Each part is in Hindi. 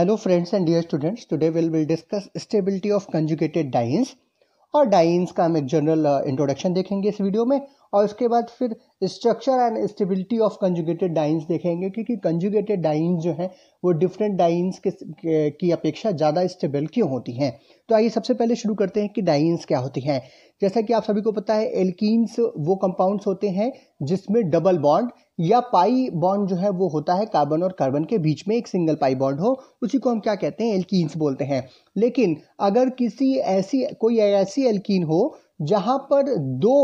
hello friends and dear students today will will discuss stability of conjugated dienes और डाइंस का हम एक जनरल इंट्रोडक्शन uh, देखेंगे इस वीडियो में और उसके बाद फिर structure and stability of conjugated dienes देखेंगे क्योंकि कंजुगेटेड डाइन्स जो हैं वो डिफरेंट डाइन्स के की अपेक्षा ज़्यादा स्टेबल क्यों होती हैं तो आइए सबसे पहले शुरू करते हैं कि डाइन्स क्या होती हैं जैसा कि आप सभी को पता है एल्कीन्स वो कंपाउंड्स होते हैं जिसमें डबल बॉन्ड या पाई बॉन्ड जो है वो होता है कार्बन और कार्बन के बीच में एक सिंगल पाई बॉन्ड हो उसी को हम क्या कहते हैं एल्कीन्स बोलते हैं लेकिन अगर किसी ऐसी कोई ऐसी एल्किन हो जहां पर दो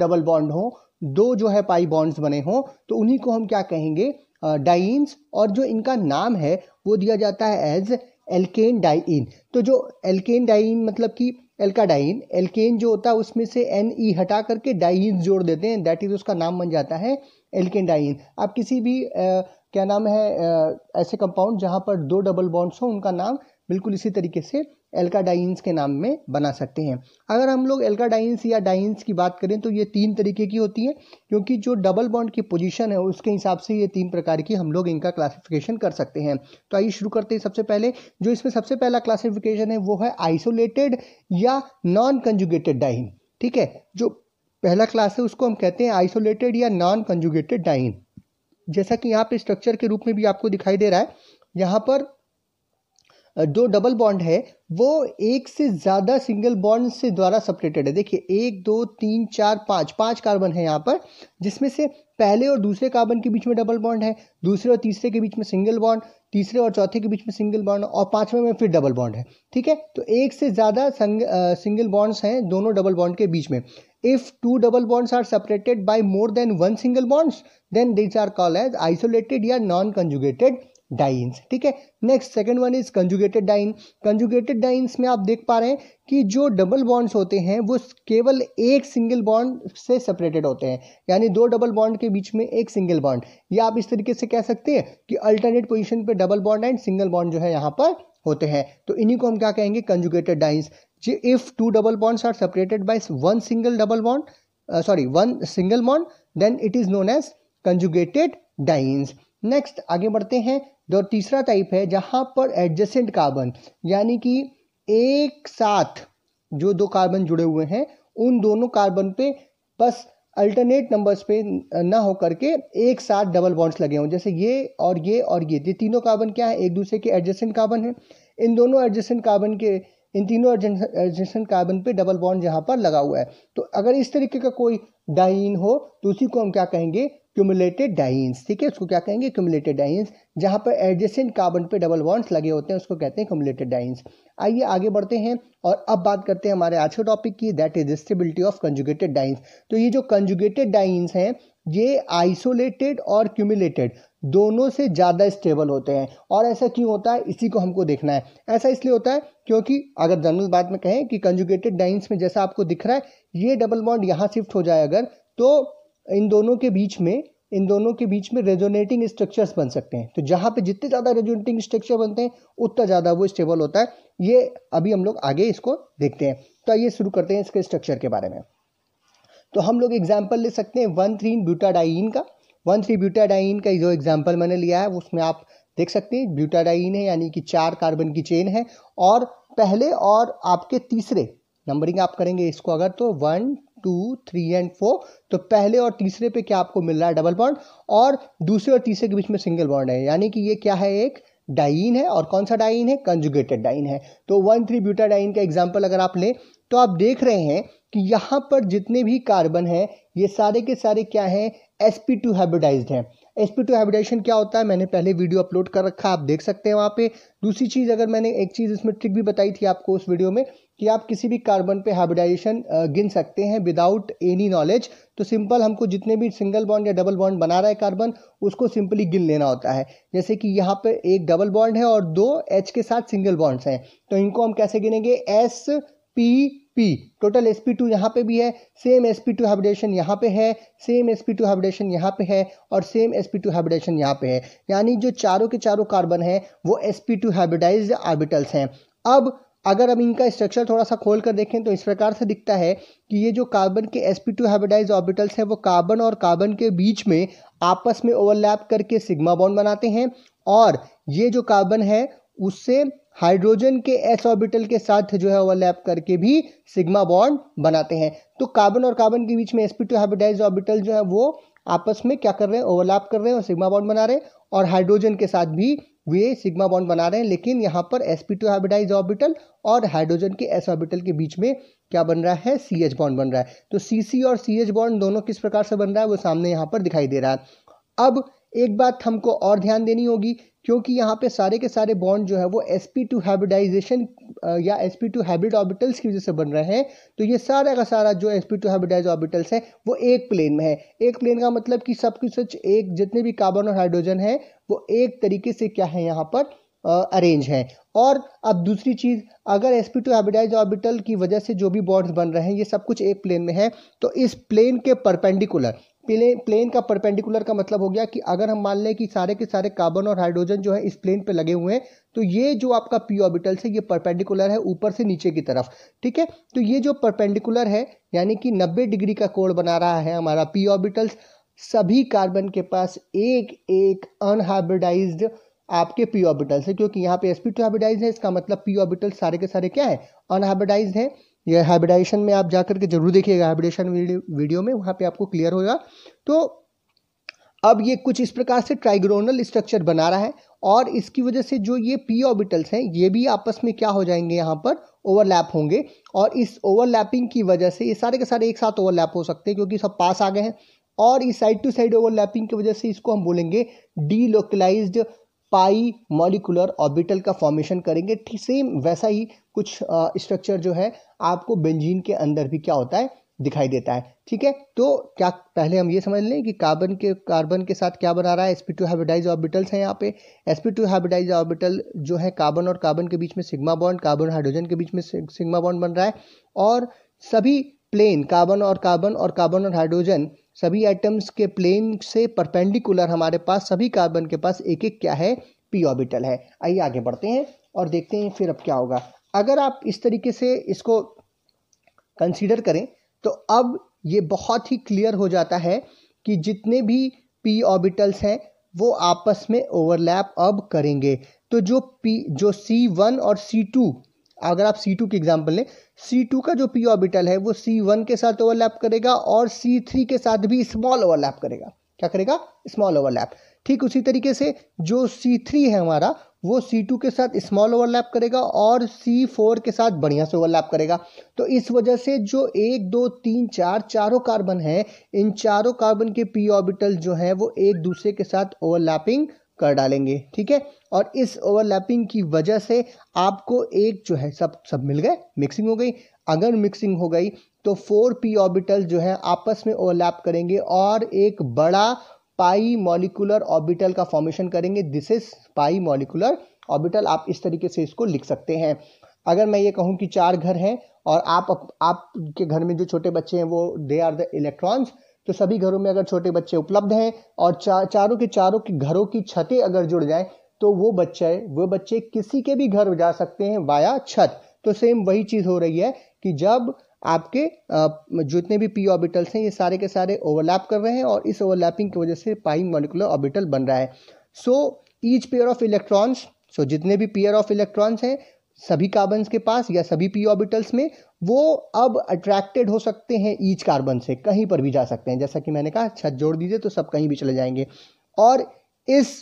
डबल बॉन्ड हो दो जो है पाई बॉन्ड्स बने हों तो उन्हीं को हम क्या कहेंगे डाइन्स और जो इनका नाम है वो दिया जाता है एज एल्केन डाइन तो जो एल्केन डाइन मतलब कि एल्काडाइन एल्केन जो होता है उसमें से एन ई हटा करके डाइन जोड़ देते हैं दैट इज उसका नाम बन जाता है एल्केन डाइन आप किसी भी आ, क्या नाम है आ, ऐसे कंपाउंड जहाँ पर दो डबल बॉन्ड्स हों उनका नाम बिल्कुल इसी तरीके से एल्काडाइंस के नाम में बना सकते हैं अगर हम लोग एल्काडाइंस या डाइंस की बात करें तो ये तीन तरीके की होती हैं क्योंकि जो डबल बॉन्ड की पोजीशन है उसके हिसाब से ये तीन प्रकार की हम लोग इनका क्लासिफिकेशन कर सकते हैं तो आइए शुरू करते हैं सबसे पहले जो इसमें सबसे पहला क्लासिफिकेशन है वो है आइसोलेटेड या नॉन कंजुगेटेड डाइन ठीक है जो पहला क्लास है उसको हम कहते हैं आइसोलेटेड या नॉन कंजुगेटेड डाइन जैसा कि यहाँ पे स्ट्रक्चर के रूप में भी आपको दिखाई दे रहा है यहाँ पर जो डबल बॉन्ड है वो एक से ज़्यादा सिंगल बॉन्ड से द्वारा सपरेटेड है देखिए एक दो तीन चार पाँच पाँच कार्बन है यहाँ पर जिसमें से पहले और दूसरे कार्बन के बीच में डबल बॉन्ड है दूसरे और तीसरे के बीच में सिंगल बॉन्ड तीसरे और चौथे के बीच में सिंगल बॉन्ड और पांचवें में फिर डबल बॉन्ड है ठीक है तो एक से ज़्यादा सिंगल बॉन्ड्स हैं दोनों डबल बॉन्ड के बीच में if two double bonds are separated by more than one single bonds then these are called as isolated या non conjugated डाइन्स ठीक है next second one is conjugated diene conjugated dienes में आप देख पा रहे हैं कि जो डबल बॉन्ड्स होते हैं वो केवल एक सिंगल बॉन्ड से सेपरेटेड होते हैं यानी दो डबल बॉन्ड के बीच में एक सिंगल बॉन्ड या आप इस तरीके से कह सकते हैं कि अल्टरनेट पोजिशन पर double bond and single bond जो है यहाँ पर होते हैं तो इन्हीं को हम क्या कहेंगे कंजुगेटेड डाइन्स जी if two double bonds are separated by one single double bond sorry one single bond then it is known as conjugated dienes next आगे बढ़ते हैं और तीसरा टाइप है जहाँ पर एडजेसेंट कार्बन यानी कि एक साथ जो दो कार्बन जुड़े हुए हैं उन दोनों कार्बन पे बस अल्टरनेट नंबर्स पे ना हो करके एक साथ डबल बॉन्ड्स लगे हों जैसे ये और ये और ये ये तीनों कार्बन क्या है एक दूसरे के एडजेसेंट कार्बन है इन दोनों एडजेसेंट कार्बन के इन तीनों एडजेसेंट कार्बन पे डबल बॉन्ड यहाँ पर लगा हुआ है तो अगर इस तरीके का कोई डाइन हो तो उसी को हम क्या कहेंगे क्यूमुलेटेड डाइंस ठीक है उसको क्या कहेंगे क्यूमुलेटेड डाइंस जहाँ पर एडजेसेंट कार्बन पे डबल बॉन्ड्स लगे होते हैं उसको कहते हैं क्यूमुलेटेड डाइंस आइए आगे बढ़ते हैं और अब बात करते हैं हमारे आज के टॉपिक की that is stability of conjugated dienes तो ये जो कंजुगेटेड डाइंस हैं ये आइसोलेटेड और क्यूमुलेटेड दोनों से ज़्यादा स्टेबल होते हैं और ऐसा क्यों होता है इसी को हमको देखना है ऐसा इसलिए होता है क्योंकि अगर जनरल बात में कहें कि कंजुगेटेड डाइंस में जैसा आपको दिख रहा है ये डबल बॉन्ड यहाँ शिफ्ट हो जाए अगर तो इन दोनों के बीच में इन दोनों के बीच में रेजोनेटिंग स्ट्रक्चर्स बन सकते हैं तो जहाँ पे जितने ज़्यादा रेजोनेटिंग स्ट्रक्चर बनते हैं उतना ज़्यादा वो स्टेबल होता है ये अभी हम लोग आगे इसको देखते हैं तो आइए शुरू करते हैं इसके स्ट्रक्चर के बारे में तो हम लोग एग्जाम्पल ले सकते हैं वन थ्री ब्यूटाडाइन का वन थ्री ब्यूटाडाइन का जो एग्जाम्पल मैंने लिया है उसमें आप देख सकते हैं ब्यूटाडाइन है यानी कि चार कार्बन की चेन है और पहले और आपके तीसरे नंबरिंग आप करेंगे इसको अगर तो one two three and four तो पहले और तीसरे पे क्या आपको मिल रहा है डबल बॉन्ड और दूसरे और तीसरे के बीच में सिंगल बॉन्ड है यानी कि ये क्या है एक डाइन है और कौन सा डाइन है कंजुगेटेड डाइन है तो वन थ्री ब्यूटा डाइन का एग्जाम्पल अगर आप लें तो आप देख रहे हैं कि यहाँ पर जितने भी कार्बन हैं ये सारे के सारे क्या हैं एस पी टू हैबिटाइज्ड हैं एस पी टू हैबिटेशन क्या होता है मैंने पहले वीडियो अपलोड कर रखा आप देख सकते हैं वहाँ पे दूसरी चीज़ अगर मैंने एक चीज़ इसमें ट्रिक भी बताई थी आपको उस वीडियो में कि आप किसी भी कार्बन पे हाइब्रिडाइजेशन गिन सकते हैं विदाउट एनी नॉलेज तो सिंपल हमको जितने भी सिंगल बॉन्ड या डबल बॉन्ड बना रहा है कार्बन उसको सिंपली गिन लेना होता है जैसे कि यहाँ पे एक डबल बॉन्ड है और दो एच के साथ सिंगल बॉन्ड्स हैं तो इनको हम कैसे गिनेंगे S P P total S P two यहाँ पे भी है same S P two hybridization यहाँ पे है same S P two hybridization यहाँ पे है और same S P two hybridization यहाँ पे है यानी जो चारों के चारों कार्बन हैं वो S P two hybridized orbitals हैं अब अगर हम इनका स्ट्रक्चर थोड़ा सा खोल कर देखें तो इस प्रकार से दिखता है कि ये जो कार्बन के S P two hybridized orbitals हैं वो कार्बन और कार्बन के बीच में आपस में ओवरलैप करके सिग्मा बॉन्ड बनाते हैं और ये जो कार्बन है उससे हाइड्रोजन के एस ऑर्बिटल के साथ जो है ओवरलैप करके भी सिग्मा बॉन्ड बनाते हैं तो कार्बन और कार्बन के बीच में S P two hybridized orbital जो है वो आपस में क्या कर रहे हैं ओवरलैप कर रहे हैं और सिग्मा बॉन्ड बना रहे हैं और हाइड्रोजन के साथ भी वे सिग्मा बॉन्ड बना रहे हैं लेकिन यहाँ पर S P two hybridized orbital और हाइड्रोजन के एस ऑर्बिटल के बीच में क्या बन रहा है सी एच बॉन्ड बन रहा है तो सी सी और सी एच बॉन्ड दोनों किस प्रकार से बन रहा है वो सामने यहाँ पर दिखाई दे रहा है अब एक बात हमको और ध्यान देनी होगी क्योंकि यहाँ पे सारे के सारे बॉन्ड जो है वो एस पी टू हैबिडाइजेशन या S P two hybrid orbitals की वजह से बन रहे हैं तो ये सारा का सारा जो S P two hybridized orbitals है वो एक प्लेन में है एक प्लेन का मतलब कि सब कुछ सच एक जितने भी कार्बन और हाइड्रोजन है वो एक तरीके से क्या है यहाँ पर अरेंज uh, है और अब दूसरी चीज़ अगर S P two hybridized orbital की वजह से जो भी बॉन्ड्स बन रहे हैं ये सब कुछ एक प्लेन में है तो इस प्लेन के परपेंडिकुलर प्लेन प्लेन का परपेंडिकुलर का मतलब हो गया कि अगर हम मान लें कि सारे के सारे कार्बन और हाइड्रोजन जो है इस प्लेन पे लगे हुए हैं तो ये जो आपका पी ऑर्बिटल है ये परपेंडिकुलर है ऊपर से नीचे की तरफ ठीक है तो ये जो परपेंडिकुलर है यानी कि 90 डिग्री का कोण बना रहा है हमारा पी ऑर्बिटल्स सभी कार्बन के पास एक एक अनहाइब्रिडाइज आपके पी ऑर्बिटल्स है क्योंकि यहाँ पे एस पी टू हाइब्रिडाइज है इसका मतलब पी ऑर्बिटल सारे के सारे क्या है अनहाइब्रिडाइज है या हाइब्रिडाइजेशन में आप जाकर के जरूर देखिएगा हैबिटेशन वीडियो में वहाँ पे आपको क्लियर होगा तो अब ये कुछ इस प्रकार से ट्राइग्रोनल स्ट्रक्चर बना रहा है और इसकी वजह से जो ये पी ऑर्बिटल्स हैं ये भी आपस में क्या हो जाएंगे यहाँ पर ओवरलैप होंगे और इस ओवरलैपिंग की वजह से ये सारे के सारे एक साथ ओवरलैप हो सकते हैं क्योंकि सब पास आ गए हैं और इस साइड टू साइड ओवरलैपिंग की वजह से इसको हम बोलेंगे डीलोकलाइज्ड पाई मॉलिकुलर ऑर्बिटल का फॉर्मेशन करेंगे ठीक सेम वैसा ही कुछ स्ट्रक्चर जो है आपको बेंजीन के अंदर भी क्या होता है दिखाई देता है ठीक है तो क्या पहले हम ये समझ लें कि कार्बन के कार्बन के साथ क्या बना रहा है एसपी टू हाइब्रिडाइज ऑर्बिटल्स हैं यहाँ पे एसपी टू हाइब्रिडाइज ऑर्बिटल जो है कार्बन और कार्बन के बीच में सिग्मा बॉन्ड कार्बन हाइड्रोजन के बीच में सिग्मा बॉन्ड बन रहा है और सभी प्लेन कार्बन और कार्बन और कार्बन और हाइड्रोजन सभी एटम्स के प्लेन से परपेंडिकुलर हमारे पास सभी कार्बन के पास एक एक क्या है पी ऑर्बिटल है आइए आगे बढ़ते हैं और देखते हैं फिर अब क्या होगा अगर आप इस तरीके से इसको कंसीडर करें तो अब ये बहुत ही क्लियर हो जाता है कि जितने भी पी ऑर्बिटल्स हैं वो आपस में ओवरलैप अब करेंगे तो जो पी जो सी वन और सी टू अगर आप C2 टू की एग्जाम्पल लें C2 का जो p ऑर्बिटल है वो C1 के साथ ओवरलैप करेगा और C3 के साथ भी स्मॉल ओवरलैप करेगा क्या करेगा स्मॉल ओवरलैप ठीक उसी तरीके से जो C3 है हमारा वो C2 के साथ स्मॉल ओवरलैप करेगा और C4 के साथ बढ़िया से ओवरलैप करेगा तो इस वजह से जो एक दो तीन चार चारों कार्बन हैं इन चारों कार्बन के पी ऑर्बिटल जो हैं वो एक दूसरे के साथ ओवरलैपिंग कर डालेंगे ठीक है और इस ओवरलैपिंग की वजह से आपको एक जो है सब सब मिल गए मिक्सिंग हो गई अगर मिक्सिंग हो गई तो फोर पी ऑर्बिटल जो है आपस में ओवरलैप करेंगे और एक बड़ा पाई मॉलिकुलर ऑर्बिटल का फॉर्मेशन करेंगे this is pi molecular orbital आप इस तरीके से इसको लिख सकते हैं अगर मैं ये कहूँ कि चार घर हैं और आप आपके घर में जो छोटे बच्चे हैं वो दे आर द इलेक्ट्रॉन्स तो सभी घरों में अगर छोटे बच्चे उपलब्ध हैं और चा, चारों के चारों के घरों की छतें अगर जुड़ जाएं तो वो बच्चे वो बच्चे किसी के भी घर जा सकते हैं वाया छत तो सेम वही चीज़ हो रही है कि जब आपके जितने भी पी ऑर्बिटल्स हैं ये सारे के सारे ओवरलैप कर रहे हैं और इस ओवरलैपिंग की वजह से पाई मोलिकुलर ऑर्बिटल बन रहा है so each pair of electrons so जितने भी पेयर ऑफ इलेक्ट्रॉन्स हैं सभी कार्बन के पास या सभी पी ऑर्बिटल्स में वो अब अट्रैक्टेड हो सकते हैं ईच कार्बन से कहीं पर भी जा सकते हैं जैसा कि मैंने कहा छत जोड़ दीजिए तो सब कहीं भी चले जाएंगे और इस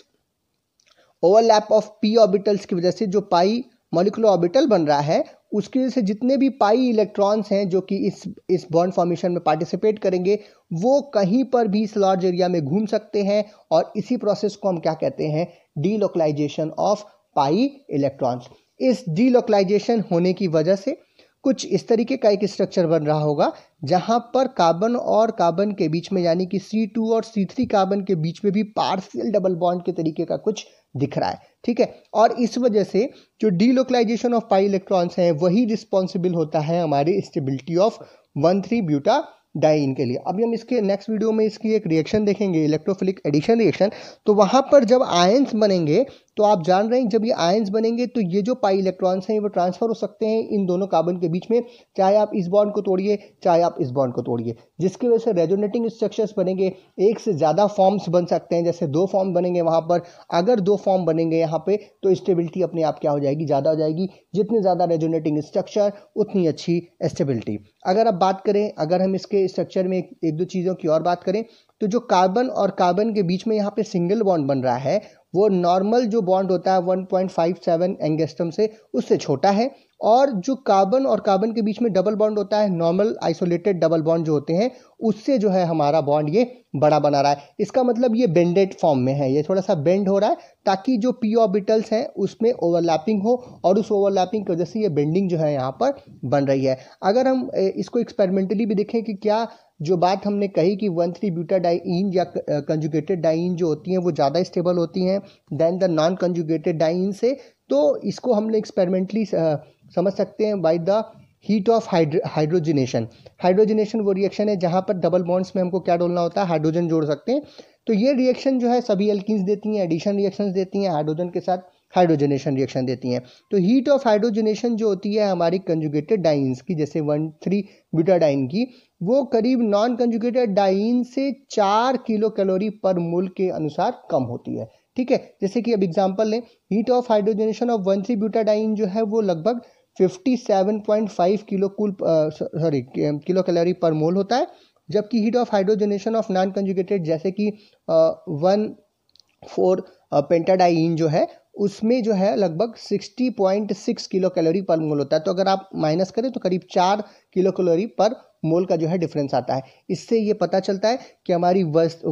ओवरलैप ऑफ पी ऑर्बिटल्स की वजह से जो पाई मॉलिकुलर ऑर्बिटल बन रहा है उसकी वजह से जितने भी पाई इलेक्ट्रॉन्स हैं जो कि इस इस बॉन्ड फॉर्मेशन में पार्टिसिपेट करेंगे वो कहीं पर भी इस लार्ज एरिया में घूम सकते हैं और इसी प्रोसेस को हम क्या कहते हैं डीलोकलाइजेशन ऑफ पाई इलेक्ट्रॉन्स इस डीलोकलाइजेशन होने की वजह से कुछ इस तरीके का एक स्ट्रक्चर बन रहा होगा जहां पर कार्बन और कार्बन के बीच में यानी कि सी टू और सी थ्री कार्बन के बीच में भी पार्शियल डबल बॉन्ड के तरीके का कुछ दिख रहा है ठीक है और इस वजह से जो डीलोकलाइजेशन ऑफ पाई इलेक्ट्रॉन्स हैं वही रिस्पॉन्सिबल होता है हमारी stability of one three butadiene के लिए अभी हम इसके नेक्स्ट वीडियो में इसकी एक रिएक्शन देखेंगे इलेक्ट्रोफिलिक एडिशन रिएक्शन तो वहाँ पर जब आयंस बनेंगे तो आप जान रहे हैं जब ये आयन्स बनेंगे तो ये जो पाई इलेक्ट्रॉन्स हैं वो ट्रांसफर हो सकते हैं इन दोनों कार्बन के बीच में चाहे आप इस बॉन्ड को तोड़िए चाहे आप इस बॉन्ड को तोड़िए जिसकी वजह से रेजोनेटिंग स्ट्रक्चर्स बनेंगे एक से ज़्यादा फॉर्म्स बन सकते हैं जैसे दो फॉर्म बनेंगे वहाँ पर अगर दो फॉर्म बनेंगे यहाँ पे तो स्टेबिलिटी अपने आप क्या हो जाएगी ज़्यादा हो जाएगी जितने ज़्यादा रेजोनेटिंग स्ट्रक्चर उतनी अच्छी स्टेबिलिटी अगर आप बात करें अगर हम इसके स्ट्रक्चर में एक दो चीज़ों की और बात करें तो जो कार्बन और कार्बन के बीच में यहाँ पे सिंगल बॉन्ड बन रहा है वो नॉर्मल जो बॉन्ड होता है 1.57 एंगस्ट्रम से उससे छोटा है और जो कार्बन और कार्बन के बीच में डबल बॉन्ड होता है नॉर्मल आइसोलेटेड डबल बॉन्ड जो होते हैं उससे जो है हमारा बॉन्ड ये बड़ा बना रहा है इसका मतलब ये बेंडेड फॉर्म में है ये थोड़ा सा बेंड हो रहा है ताकि जो पी ऑर्बिटल्स हैं उसमें ओवरलैपिंग हो और उस ओवरलैपिंग की वजह से ये बेंडिंग जो है यहाँ पर बन रही है अगर हम इसको एक्सपेरिमेंटली भी देखें कि क्या जो बात हमने कही कि वन थ्री ब्यूटा डाइन या कंजुगेटेड डाइन जो होती हैं वो ज़्यादा स्टेबल होती हैं than the non conjugated diene से तो इसको हमने एक्सपेरिमेंटली uh, समझ सकते हैं by the heat of hydrogenation hydrogenation वो रिएक्शन है जहाँ पर डबल बॉन्ड्स में हमको क्या डोलना होता है हाइड्रोजन जोड़ सकते हैं तो ये रिएक्शन जो है सभी एल्किन्स देती हैं एडिशन रिएक्शंस देती हैं हाइड्रोजन के साथ हाइड्रोजनेशन रिएक्शन देती हैं तो हीट ऑफ हाइड्रोजनेशन जो होती है हमारी कंजुगेटेड डाइन्स की जैसे वन थ्री ब्यूटाडाइन की वो करीब नॉन कंजुगेटेड डाइन से चार किलो कैलोरी पर मूल के अनुसार कम होती है ठीक है जैसे कि अब एग्जाम्पल लें heat of hydrogenation of one three butadiene जो है वो लगभग 57.5 किलो कुल सॉरी किलो कैलोरी पर मोल होता है जबकि heat of hydrogenation of non conjugated जैसे कि वन फोर पेंटाडाइन जो है उसमें जो है लगभग 60.6 किलो कैलोरी पर मोल होता है तो अगर आप माइनस करें तो करीब चार किलो कैलोरी पर मोल का जो है डिफरेंस आता है इससे ये पता चलता है कि हमारी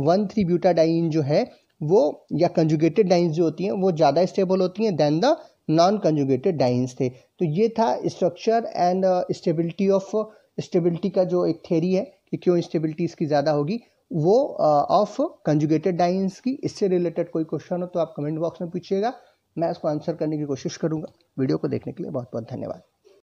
वन थ्री ब्यूटाडाइन जो है वो या कंजुगेटेड डाइन जो होती हैं वो ज़्यादा स्टेबल होती हैं than the non conjugated dienes थे तो ये था structure and stability of stability का जो एक थेरी है कि क्यों स्टेबिलिटी इसकी ज़्यादा होगी वो ऑफ कंजुगेटेड डाइंस की इससे रिलेटेड कोई क्वेश्चन हो तो आप कमेंट बॉक्स में पूछिएगा मैं इसको आंसर करने की कोशिश करूँगा वीडियो को देखने के लिए बहुत बहुत धन्यवाद